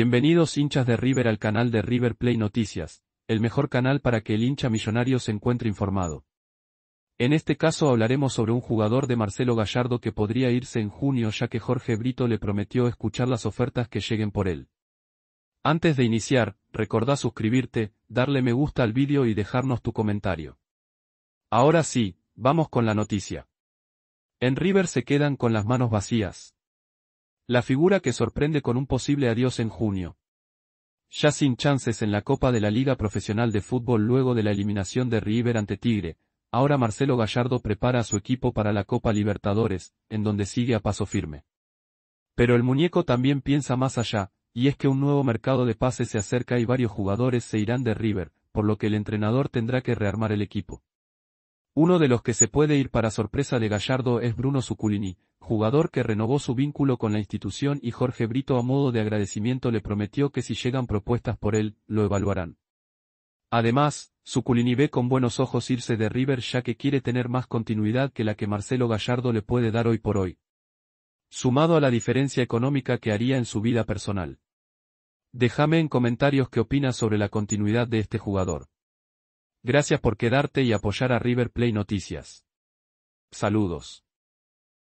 Bienvenidos hinchas de River al canal de River Play Noticias, el mejor canal para que el hincha millonario se encuentre informado. En este caso hablaremos sobre un jugador de Marcelo Gallardo que podría irse en junio ya que Jorge Brito le prometió escuchar las ofertas que lleguen por él. Antes de iniciar, recordá suscribirte, darle me gusta al vídeo y dejarnos tu comentario. Ahora sí, vamos con la noticia. En River se quedan con las manos vacías. La figura que sorprende con un posible adiós en junio. Ya sin chances en la Copa de la Liga Profesional de Fútbol luego de la eliminación de River ante Tigre, ahora Marcelo Gallardo prepara a su equipo para la Copa Libertadores, en donde sigue a paso firme. Pero el muñeco también piensa más allá, y es que un nuevo mercado de pases se acerca y varios jugadores se irán de River, por lo que el entrenador tendrá que rearmar el equipo. Uno de los que se puede ir para sorpresa de Gallardo es Bruno Suculini, jugador que renovó su vínculo con la institución y Jorge Brito a modo de agradecimiento le prometió que si llegan propuestas por él, lo evaluarán. Además, Suculini ve con buenos ojos irse de River ya que quiere tener más continuidad que la que Marcelo Gallardo le puede dar hoy por hoy. Sumado a la diferencia económica que haría en su vida personal. Déjame en comentarios qué opinas sobre la continuidad de este jugador. Gracias por quedarte y apoyar a River Play Noticias. Saludos.